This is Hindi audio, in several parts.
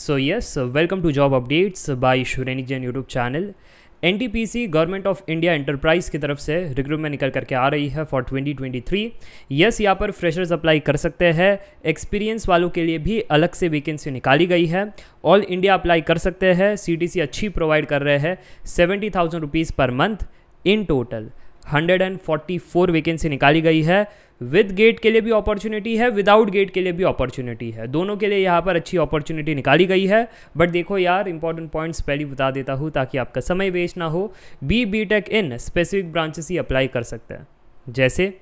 So yes, uh, welcome to Job Updates uh, by Shureni Jain YouTube channel. NTPC government of India enterprise की तरफ से रिक्रूटमेंट निकल करके आ रही है फॉर 2023 यस यहाँ पर फ्रेशर्स अप्लाई कर सकते हैं एक्सपीरियंस वालों के लिए भी अलग से वैकेंसी निकाली गई है ऑल इंडिया अप्लाई कर सकते हैं सी अच्छी प्रोवाइड कर रहे हैं seventy thousand rupees per month in total 144 vacancy निकाली गई है विद गेट के लिए भी अपॉर्चुनिटी है विदाउट गेट के लिए भी अपॉर्चुनिटी है दोनों के लिए यहाँ पर अच्छी अपॉर्चुनिटी निकाली गई है बट देखो यार इंपॉर्टेंट पॉइंट्स पहले बता देता हूँ ताकि आपका समय वेस्ट ना हो B B tech in specific branches ही अप्लाई कर सकते हैं जैसे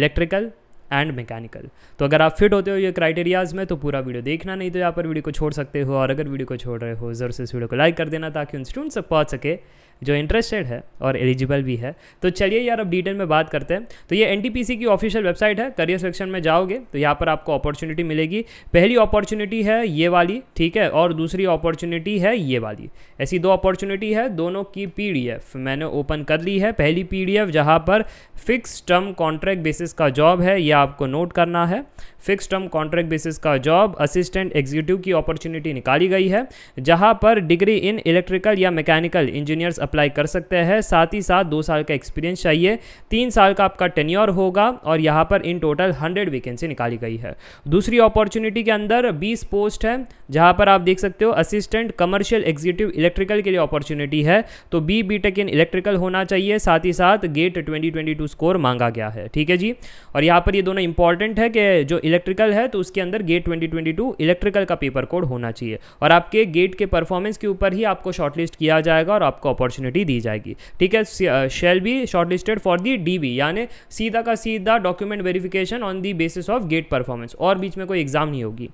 इलेक्ट्रिकल एंड मैकेनिकल तो अगर आप फिट होते हो ये क्राइटेरियाज़ में तो पूरा वीडियो देखना नहीं तो यहाँ पर वीडियो को छोड़ सकते हो और अगर वीडियो को छोड़ रहे हो ज़रूर से इस वीडियो को लाइक कर देना ताकि उन स्टूडेंट्स तक पहुँच सके जो इंटरेस्टेड है और एलिजिबल भी है तो चलिए यार अब डिटेल में बात करते हैं तो ये एन की ऑफिशियल वेबसाइट है करियर सेक्शन में जाओगे तो यहाँ पर आपको अपॉर्चुनिटी मिलेगी पहली अपॉर्चुनिटी है ये वाली ठीक है और दूसरी अपॉर्चुनिटी है ये वाली ऐसी दो अपॉर्चुनिटी है दोनों की पी मैंने ओपन कर ली है पहली पी जहाँ पर फिक्स टर्म कॉन्ट्रैक्ट बेसिस का जॉब है यह आपको नोट करना है फिक्स टर्म कॉन्ट्रैक्ट बेसिस का जॉब असिस्टेंट एग्जीक्यूटिव की अपॉर्चुनिटी निकाली गई है जहाँ पर डिग्री इन इलेक्ट्रिकल या मैकेनिकल इंजीनियर्स अप्लाई कर सकते हैं साथ ही साथ दो साल का एक्सपीरियंस चाहिए तीन साल का आपका टेन्योर होगा और यहाँ पर इन टोटल हंड्रेड वैकेंसी निकाली गई है दूसरी अपॉर्चुनिटी के अंदर बीस पोस्ट है जहाँ पर आप देख सकते हो असिस्टेंट कमर्शियल एग्जीक्यूटिव इलेक्ट्रिकल के लिए अपॉर्चुनिटी है तो बी बी इन इलेक्ट्रिकल होना चाहिए साथ ही साथ गेट ट्वेंटी स्कोर मांगा गया है ठीक है जी और यहाँ पर ये दोनों इंपॉर्टेंट है कि जो इलेक्ट्रिकल है तो उसके अंदर गेट ट्वेंटी इलेक्ट्रिकल का पेपर कोड होना चाहिए और आपके गेट के परफॉर्मेंस के ऊपर ही आपको शॉर्टलिस्ट किया जाएगा और आपको अपॉर्चुनिटी अपॉर्चुनिटी दी जाएगी ठीक है shall be shortlisted for the D B यानी सीधा का सीधा document verification on the basis of GATE performance और बीच में कोई एग्जाम नहीं होगी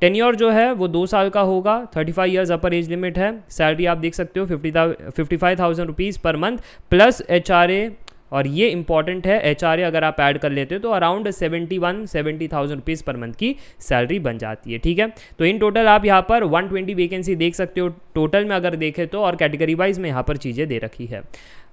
टेन्योर जो है वो दो साल का होगा thirty five years upper age limit है सैलरी आप देख सकते हो fifty fifty five thousand rupees per month plus H R A और ये इंपॉर्टेंट है एच अगर आप ऐड कर लेते हो तो around seventy one seventy thousand rupees per month की सैलरी बन जाती है ठीक है तो इन टोटल आप यहाँ पर वन ट्वेंटी वैकेंसी देख सकते हो टोटल में अगर देखें तो और कैटेगरी वाइज में यहाँ पर चीज़ें दे रखी है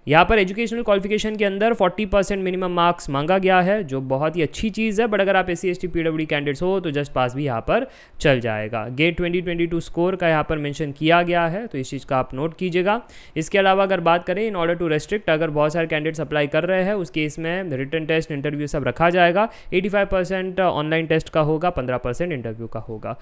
यहाँ पर एजुकेशनल क्वालिफिकेशन के अंदर 40 परसेंट मिनिमम मार्क्स मांगा गया है जो बहुत ही अच्छी चीज़ है बट अगर आप S C S T P candidates हो तो जस्ट पास भी यहाँ पर चल जाएगा गेट 2022 स्कोर का यहाँ पर मेंशन किया गया है तो इस चीज़ का आप नोट कीजिएगा इसके अलावा अगर बात करें इन ऑर्डर टू रेस्ट्रिक्ट अगर बहुत सारे कैंडिडेट्स अप्लाई कर रहे हैं उस केस में रिटर्न टेस्ट इंटरव्यू सब रखा जाएगा एटी ऑनलाइन टेस्ट का होगा पंद्रह इंटरव्यू का होगा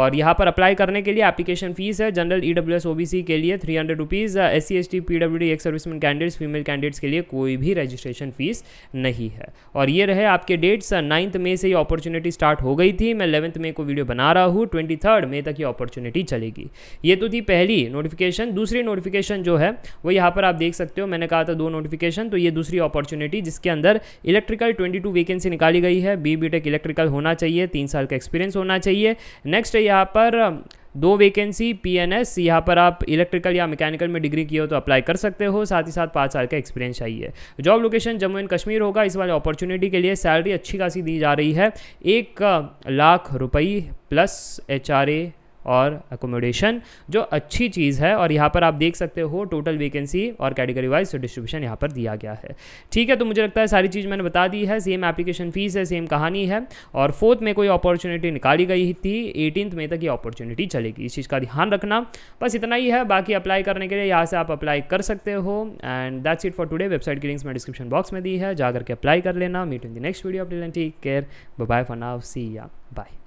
और यहाँ पर अप्लाई करने के लिए एप्लीकेशन फीस है जनरल ई डब्ल्यू एस के लिए three hundred rupees S C S T P W D ex serviceman candidates female candidates के लिए कोई भी रजिस्ट्रेशन फीस नहीं है और ये रहे आपके डेट्स नाइन्थ मे से ये अपॉर्चुनिटी स्टार्ट हो गई थी मैं इलेवंथ मे को वीडियो बना रहा हूँ ट्वेंटी थर्ड मे तक ये अपॉर्चुनिटी चलेगी ये तो थी पहली नोटिफिकेशन दूसरी नोटिफिकेशन जो है वो यहाँ पर आप देख सकते हो मैंने कहा था दो नोटिफिकेशन तो ये दूसरी अपॉर्चुनिटी जिसके अंदर इलेक्ट्रिकल ट्वेंटी वैकेंसी निकाली गई है बी बी इलेक्ट्रिकल होना चाहिए तीन साल का एक्सपीरियंस होना चाहिए नेक्स्ट यहाँ पर दो वैकेंसी पी एन एस यहाँ पर आप इलेक्ट्रिकल या मैकेनिकल में डिग्री किए हो तो अप्लाई कर सकते हो साथ ही साथ पाँच साल का एक्सपीरियंस चाहिए job location Jammu and Kashmir होगा इस वाले अपॉर्चुनिटी के लिए सैलरी अच्छी खासी दी जा रही है एक लाख रुपये प्लस एच आर ए और अकोमोडेशन जो अच्छी चीज़ है और यहाँ पर आप देख सकते हो टोटल वेकेंसी और कैटेगरी वाइज डिस्ट्रीब्यूशन यहाँ पर दिया गया है ठीक है तो मुझे लगता है सारी चीज़ मैंने बता दी है सेम एप्लीकेशन फ़ीस है सेम कहानी है और फोर्थ में कोई अपॉर्चुनिटी निकाली गई थी एटीनथ में तक ये अपॉर्चुनिटी चलेगी इस चीज़ का ध्यान रखना बस इतना ही है बाकी अप्लाई करने के लिए यहाँ से आप अप्लाई कर सकते हो and that's it for today website की लिंक्स मैं डिस्क्रिप्शन बॉक्स में दी है जा करके अप्लाई कर लेना meet in the next video update take care bye for now see ya bye